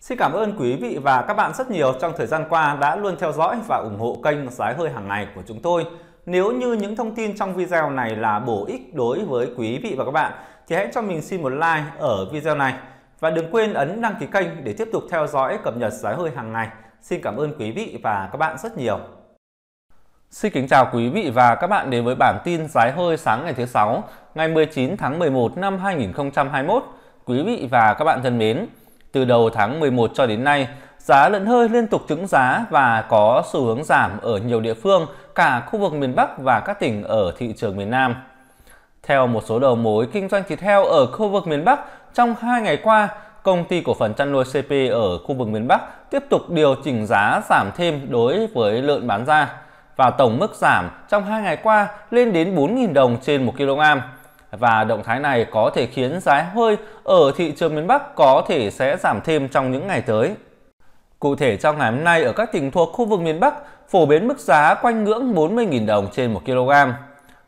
Xin cảm ơn quý vị và các bạn rất nhiều trong thời gian qua đã luôn theo dõi và ủng hộ kênh Giá hơi hàng ngày của chúng tôi. Nếu như những thông tin trong video này là bổ ích đối với quý vị và các bạn thì hãy cho mình xin một like ở video này và đừng quên ấn đăng ký kênh để tiếp tục theo dõi cập nhật giá hơi hàng ngày. Xin cảm ơn quý vị và các bạn rất nhiều. Xin kính chào quý vị và các bạn đến với bản tin giá hơi sáng ngày thứ 6, ngày 19 tháng 11 năm 2021. Quý vị và các bạn thân mến, từ đầu tháng 11 cho đến nay, giá lợn hơi liên tục trứng giá và có xu hướng giảm ở nhiều địa phương, cả khu vực miền Bắc và các tỉnh ở thị trường miền Nam. Theo một số đầu mối kinh doanh thịt heo ở khu vực miền Bắc, trong 2 ngày qua, công ty cổ phần chăn nuôi CP ở khu vực miền Bắc tiếp tục điều chỉnh giá giảm thêm đối với lợn bán ra và tổng mức giảm trong 2 ngày qua lên đến 4.000 đồng trên 1 kg và động thái này có thể khiến giá hơi ở thị trường miền Bắc có thể sẽ giảm thêm trong những ngày tới. Cụ thể trong ngày hôm nay ở các tỉnh thuộc khu vực miền Bắc phổ biến mức giá quanh ngưỡng 40.000 đồng trên 1 kg.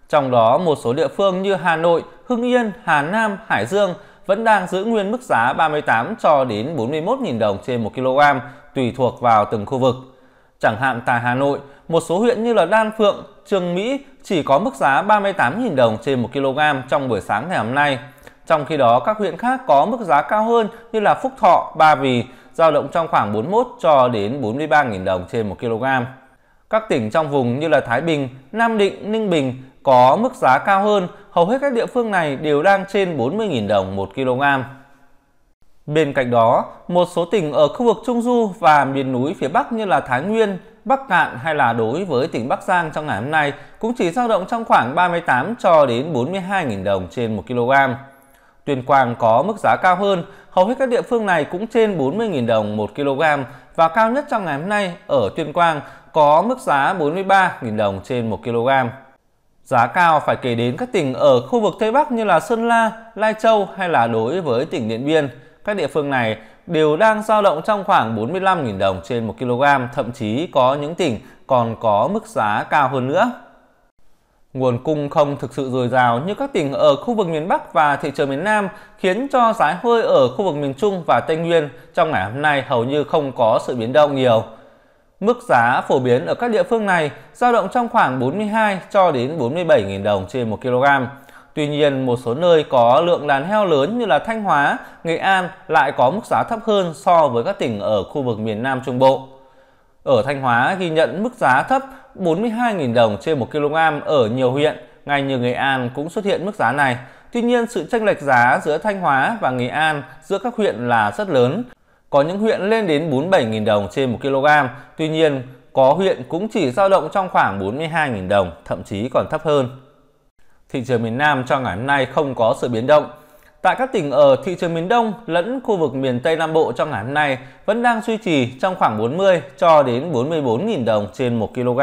Trong đó một số địa phương như Hà Nội, Hưng Yên, Hà Nam, Hải Dương vẫn đang giữ nguyên mức giá 38 cho đến 41.000 đồng trên 1 kg tùy thuộc vào từng khu vực. Chẳng hạn tại Hà Nội, một số huyện như là Đan Phượng, Trường Mỹ chỉ có mức giá 38.000 đồng trên 1 kg trong buổi sáng ngày hôm nay. Trong khi đó, các huyện khác có mức giá cao hơn như là Phúc Thọ, Ba Vì giao động trong khoảng 41 cho đến 43.000 đồng trên 1 kg. Các tỉnh trong vùng như là Thái Bình, Nam Định, Ninh Bình có mức giá cao hơn, hầu hết các địa phương này đều đang trên 40.000 đồng 1 kg. Bên cạnh đó, một số tỉnh ở khu vực Trung Du và miền núi phía Bắc như là Thái Nguyên, Bắc Cạn hay là đối với tỉnh Bắc Giang trong ngày hôm nay cũng chỉ dao động trong khoảng 38 cho đến 42.000 đồng trên 1 kg. Tuyên Quang có mức giá cao hơn, hầu hết các địa phương này cũng trên 40.000 đồng 1 kg và cao nhất trong ngày hôm nay ở Tuyên Quang có mức giá 43.000 đồng trên 1 kg. Giá cao phải kể đến các tỉnh ở khu vực Tây Bắc như là Sơn La, Lai Châu hay là đối với tỉnh Điện Biên – các địa phương này đều đang giao động trong khoảng 45.000 đồng trên 1 kg, thậm chí có những tỉnh còn có mức giá cao hơn nữa. Nguồn cung không thực sự dồi dào như các tỉnh ở khu vực miền Bắc và thị trường miền Nam khiến cho giá hơi ở khu vực miền Trung và Tây Nguyên trong ngày hôm nay hầu như không có sự biến động nhiều. Mức giá phổ biến ở các địa phương này dao động trong khoảng 42 cho đến 47.000 đồng trên 1 kg. Tuy nhiên, một số nơi có lượng đàn heo lớn như là Thanh Hóa, Nghệ An lại có mức giá thấp hơn so với các tỉnh ở khu vực miền Nam Trung Bộ. Ở Thanh Hóa ghi nhận mức giá thấp 42.000 đồng trên 1 kg ở nhiều huyện, Ngay như Nghệ An cũng xuất hiện mức giá này. Tuy nhiên, sự chênh lệch giá giữa Thanh Hóa và Nghệ An giữa các huyện là rất lớn. Có những huyện lên đến 47.000 đồng trên 1 kg, tuy nhiên có huyện cũng chỉ dao động trong khoảng 42.000 đồng, thậm chí còn thấp hơn thị trường miền Nam trong ngày hôm nay không có sự biến động. Tại các tỉnh ở thị trường miền Đông lẫn khu vực miền Tây Nam Bộ trong ngày hôm nay vẫn đang duy trì trong khoảng 40 cho đến 44.000 đồng trên 1 kg.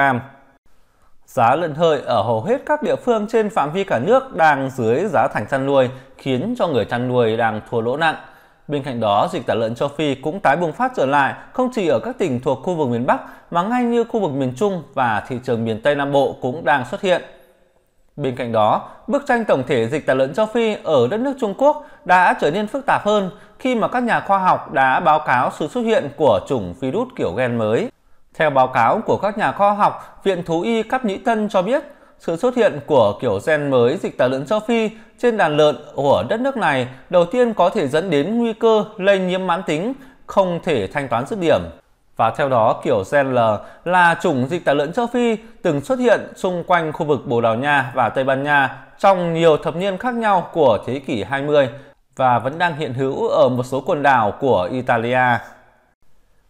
Giá lợn hơi ở hầu hết các địa phương trên phạm vi cả nước đang dưới giá thành chăn nuôi, khiến cho người chăn nuôi đang thua lỗ nặng. Bên cạnh đó, dịch tả lợn châu Phi cũng tái bùng phát trở lại, không chỉ ở các tỉnh thuộc khu vực miền Bắc mà ngay như khu vực miền Trung và thị trường miền Tây Nam Bộ cũng đang xuất hiện. Bên cạnh đó, bức tranh tổng thể dịch tả lợn châu Phi ở đất nước Trung Quốc đã trở nên phức tạp hơn khi mà các nhà khoa học đã báo cáo sự xuất hiện của chủng virus kiểu gen mới. Theo báo cáo của các nhà khoa học, Viện Thú y Cáp Nhĩ Tân cho biết, sự xuất hiện của kiểu gen mới dịch tả lợn châu Phi trên đàn lợn của đất nước này đầu tiên có thể dẫn đến nguy cơ lây nhiễm mãn tính, không thể thanh toán dứt điểm. Và theo đó, kiểu gen L là chủng dịch tả lợn châu Phi từng xuất hiện xung quanh khu vực Bồ Đào Nha và Tây Ban Nha trong nhiều thập niên khác nhau của thế kỷ 20 và vẫn đang hiện hữu ở một số quần đảo của Italia.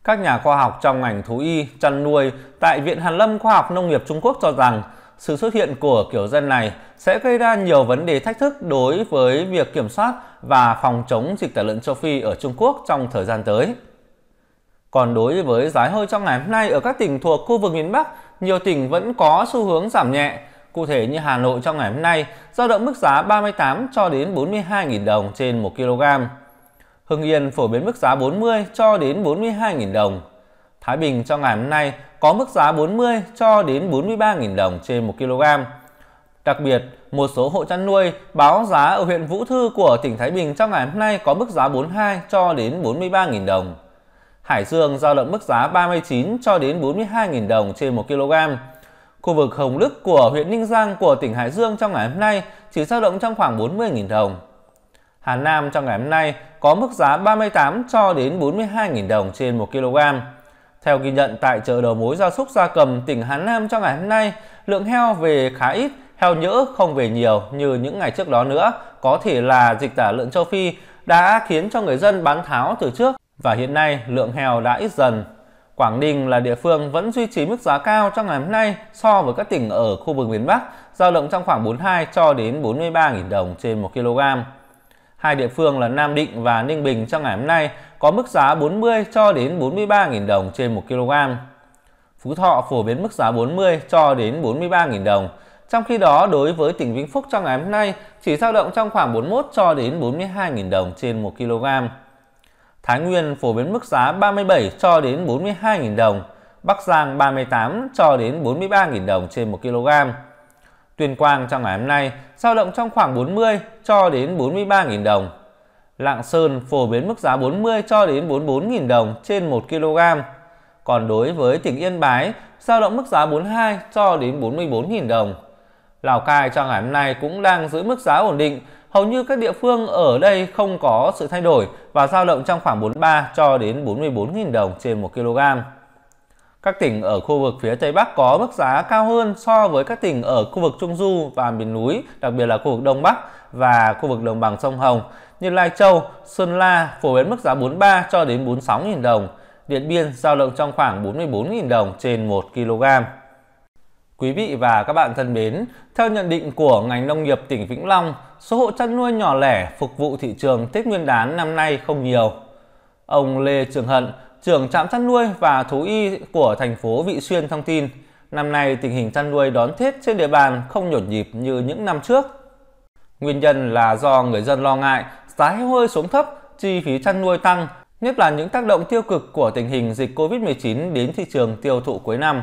Các nhà khoa học trong ngành thú y, chăn nuôi tại Viện Hàn Lâm Khoa học Nông nghiệp Trung Quốc cho rằng sự xuất hiện của kiểu gen này sẽ gây ra nhiều vấn đề thách thức đối với việc kiểm soát và phòng chống dịch tả lợn châu Phi ở Trung Quốc trong thời gian tới. Còn đối với giá hơi trong ngày hôm nay ở các tỉnh thuộc khu vực miền Bắc, nhiều tỉnh vẫn có xu hướng giảm nhẹ. Cụ thể như Hà Nội trong ngày hôm nay, giao động mức giá 38 cho đến 42.000 đồng trên 1 kg. Hưng Yên phổ biến mức giá 40 cho đến 42.000 đồng. Thái Bình trong ngày hôm nay có mức giá 40 cho đến 43.000 đồng trên 1 kg. Đặc biệt, một số hộ chăn nuôi báo giá ở huyện Vũ Thư của tỉnh Thái Bình trong ngày hôm nay có mức giá 42 cho đến 43.000 đồng. Hải Dương giao động mức giá 39 cho đến 42.000 đồng trên 1 kg. Khu vực Hồng Đức của huyện Ninh Giang của tỉnh Hải Dương trong ngày hôm nay chỉ giao động trong khoảng 40.000 đồng. Hà Nam trong ngày hôm nay có mức giá 38 cho đến 42.000 đồng trên 1 kg. Theo ghi nhận tại chợ đầu mối gia súc gia cầm tỉnh Hà Nam trong ngày hôm nay, lượng heo về khá ít, heo nhỡ không về nhiều như những ngày trước đó nữa, có thể là dịch tả lợn châu Phi đã khiến cho người dân bán tháo từ trước và hiện nay lượng heo đã ít dần. Quảng Ninh là địa phương vẫn duy trì mức giá cao trong ngày hôm nay so với các tỉnh ở khu vực miền Bắc, giao động trong khoảng 42 cho đến 43.000 đồng trên 1 kg. Hai địa phương là Nam Định và Ninh Bình trong ngày hôm nay có mức giá 40 cho đến 43.000 đồng trên 1 kg. Phú Thọ phổ biến mức giá 40 cho đến 43.000 đồng. Trong khi đó, đối với tỉnh Vĩnh Phúc trong ngày hôm nay chỉ dao động trong khoảng 41 cho đến 42.000 đồng trên 1 kg. Thái Nguyên phổ biến mức giá 37 cho đến 42.000 đồng, Bắc Giang 38 cho đến 43.000 đồng trên 1 kg. Tuyên Quang trong ngày hôm nay dao động trong khoảng 40 cho đến 43.000 đồng. Lạng Sơn phổ biến mức giá 40 cho đến 44.000 đồng trên 1 kg. Còn đối với tỉnh Yên Bái, dao động mức giá 42 cho đến 44.000 đồng. Lào Cai trong ngày hôm nay cũng đang giữ mức giá ổn định. Hầu như các địa phương ở đây không có sự thay đổi và giao động trong khoảng 43 cho đến 44.000 đồng trên 1 kg. Các tỉnh ở khu vực phía Tây Bắc có mức giá cao hơn so với các tỉnh ở khu vực Trung Du và miền núi, đặc biệt là khu vực Đông Bắc và khu vực đồng bằng sông Hồng như Lai Châu, Sơn La phổ biến mức giá 43 cho đến 46.000 đồng. Điện Biên giao động trong khoảng 44.000 đồng trên 1 kg. Quý vị và các bạn thân mến, theo nhận định của ngành nông nghiệp tỉnh Vĩnh Long, số hộ chăn nuôi nhỏ lẻ phục vụ thị trường Tết Nguyên đán năm nay không nhiều. Ông Lê Trường Hận, trưởng trạm chăn nuôi và thú y của thành phố Vị Xuyên thông tin, năm nay tình hình chăn nuôi đón Tết trên địa bàn không nhộn nhịp như những năm trước. Nguyên nhân là do người dân lo ngại giá heo hơi xuống thấp, chi phí chăn nuôi tăng, nhất là những tác động tiêu cực của tình hình dịch Covid-19 đến thị trường tiêu thụ cuối năm.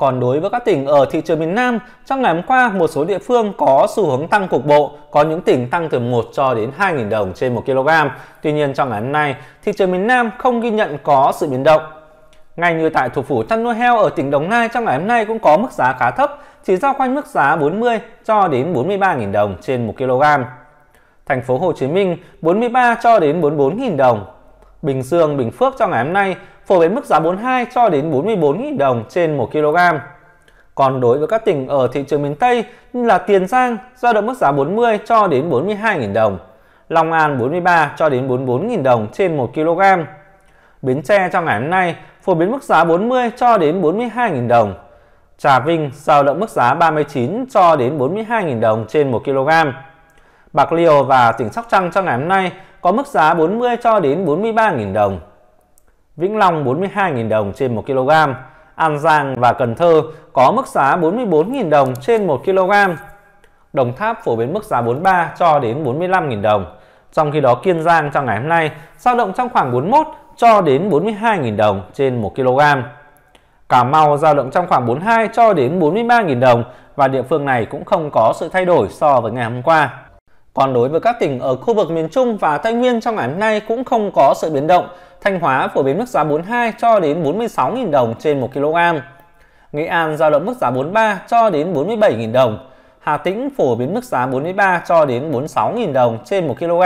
Còn đối với các tỉnh ở thị trường miền Nam, trong ngày hôm qua một số địa phương có xu hướng tăng cục bộ, có những tỉnh tăng từ 1 cho đến 2.000 đồng trên 1 kg. Tuy nhiên trong ngày hôm nay, thị trường miền Nam không ghi nhận có sự biến động. Ngay như tại thủ phủ chăn nuôi heo ở tỉnh Đồng Nai trong ngày hôm nay cũng có mức giá khá thấp, chỉ giao quanh mức giá 40 cho đến 43.000 đồng trên 1 kg. Thành phố Hồ Chí Minh 43 cho đến 44.000 đồng. Bình Dương, Bình Phước trong ngày hôm nay phổ biến mức giá 42 cho đến 44.000 đồng trên 1 kg. Còn đối với các tỉnh ở thị trường miền Tây như là Tiền Giang giao động mức giá 40 cho đến 42.000 đồng, Long An 43 cho đến 44.000 đồng trên 1 kg. Bến Tre trong ngày hôm nay phổ biến mức giá 40 cho đến 42.000 đồng. Trà Vinh giao động mức giá 39 cho đến 42.000 đồng trên 1 kg. Bạc Liêu và tỉnh Sóc Trăng trong ngày hôm nay có mức giá 40 cho đến 43.000 đồng. Vĩnh Long 42.000 đồng trên 1 kg. An Giang và Cần Thơ có mức giá 44.000 đồng trên 1 kg. Đồng Tháp phổ biến mức giá 43 cho đến 45.000 đồng. Trong khi đó Kiên Giang trong ngày hôm nay dao động trong khoảng 41 cho đến 42.000 đồng trên 1 kg. Cà Mau dao động trong khoảng 42 cho đến 43.000 đồng và địa phương này cũng không có sự thay đổi so với ngày hôm qua. Còn đối với các tỉnh ở khu vực miền Trung và Tây Nguyên trong ngày hôm nay cũng không có sự biến động. Thanh Hóa phổ biến mức giá 42 cho đến 46.000 đồng trên 1 kg. Nghệ An giao động mức giá 43 cho đến 47.000 đồng. Hà Tĩnh phổ biến mức giá 43 cho đến 46.000 đồng trên 1 kg.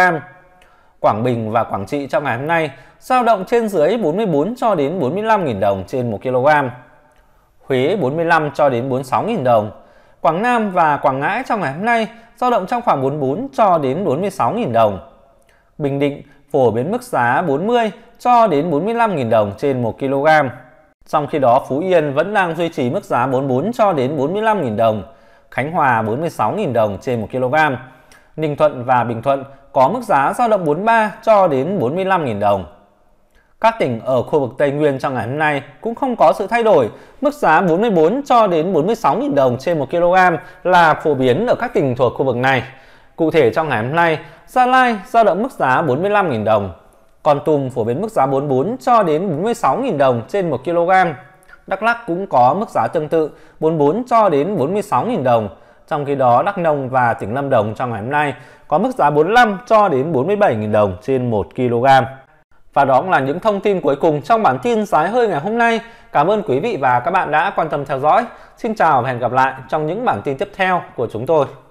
Quảng Bình và Quảng Trị trong ngày hôm nay giao động trên dưới 44 cho đến 45.000 đồng trên 1 kg. Huế 45 cho đến 46.000 đồng. Quảng Nam và Quảng Ngãi trong ngày hôm nay giao động trong khoảng 44 cho đến 46.000 đồng. Bình Định phổ biến mức giá 40 cho đến 45.000 đồng trên 1 kg. Trong khi đó, Phú Yên vẫn đang duy trì mức giá 44 cho đến 45.000 đồng, Khánh Hòa 46.000 đồng trên 1 kg. Ninh Thuận và Bình Thuận có mức giá giao động 43 cho đến 45.000 đồng. Các tỉnh ở khu vực Tây Nguyên trong ngày hôm nay cũng không có sự thay đổi, mức giá 44 cho đến 46.000 đồng trên 1 kg là phổ biến ở các tỉnh thuộc khu vực này. Cụ thể trong ngày hôm nay, Gia Lai giao động mức giá 45.000 đồng, còn Tùm phổ biến mức giá 44 cho đến 46.000 đồng trên 1 kg. Đắk Lắk cũng có mức giá tương tự 44 cho đến 46.000 đồng. Trong khi đó, Đắk Nông và tỉnh Lâm Đồng trong ngày hôm nay có mức giá 45 cho đến 47.000 đồng trên 1 kg. Và đó cũng là những thông tin cuối cùng trong bản tin giá hơi ngày hôm nay. Cảm ơn quý vị và các bạn đã quan tâm theo dõi. Xin chào và hẹn gặp lại trong những bản tin tiếp theo của chúng tôi.